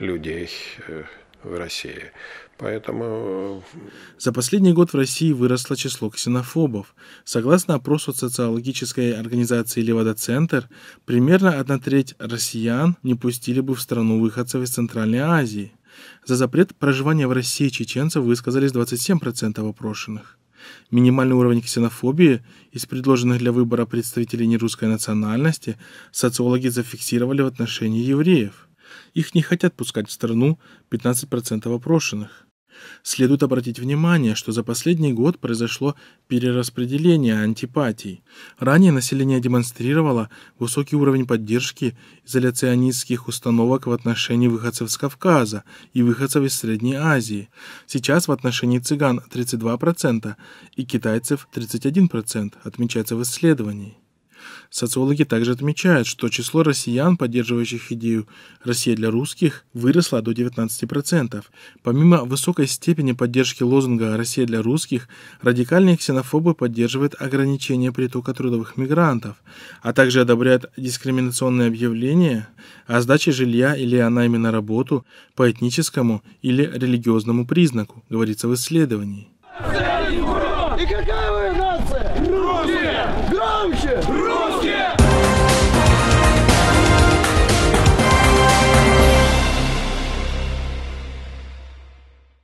людей э, в России. Поэтому... Э, За последний год в России выросло число ксенофобов. Согласно опросу социологической организации «Левада-центр», примерно одна треть россиян не пустили бы в страну выходцев из Центральной Азии. За запрет проживания в России чеченцев высказались 27% опрошенных. Минимальный уровень ксенофобии из предложенных для выбора представителей нерусской национальности социологи зафиксировали в отношении евреев – их не хотят пускать в страну 15% опрошенных. Следует обратить внимание, что за последний год произошло перераспределение антипатий. Ранее население демонстрировало высокий уровень поддержки изоляционистских установок в отношении выходцев с Кавказа и выходцев из Средней Азии. Сейчас в отношении цыган 32% и китайцев 31%, отмечается в исследовании. Социологи также отмечают, что число россиян, поддерживающих идею «Россия для русских», выросло до 19%. Помимо высокой степени поддержки лозунга «Россия для русских», радикальные ксенофобы поддерживают ограничение притока трудовых мигрантов, а также одобряют дискриминационные объявления о сдаче жилья или о найме на работу по этническому или религиозному признаку, говорится в исследовании. И какая вы нация? Русские! Громче!